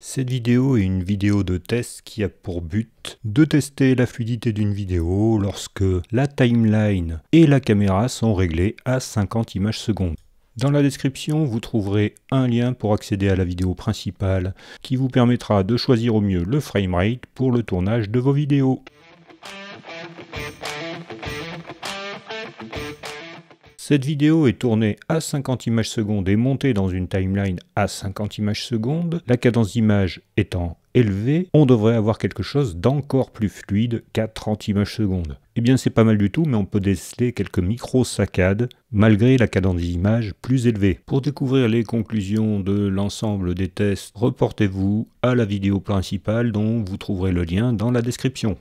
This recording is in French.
Cette vidéo est une vidéo de test qui a pour but de tester la fluidité d'une vidéo lorsque la timeline et la caméra sont réglées à 50 images secondes. Dans la description, vous trouverez un lien pour accéder à la vidéo principale qui vous permettra de choisir au mieux le frame rate pour le tournage de vos vidéos. Cette vidéo est tournée à 50 images secondes et montée dans une timeline à 50 images secondes. La cadence d'image étant élevée, on devrait avoir quelque chose d'encore plus fluide qu'à 30 images secondes. Eh bien c'est pas mal du tout, mais on peut déceler quelques micro-saccades malgré la cadence d'image plus élevée. Pour découvrir les conclusions de l'ensemble des tests, reportez-vous à la vidéo principale dont vous trouverez le lien dans la description.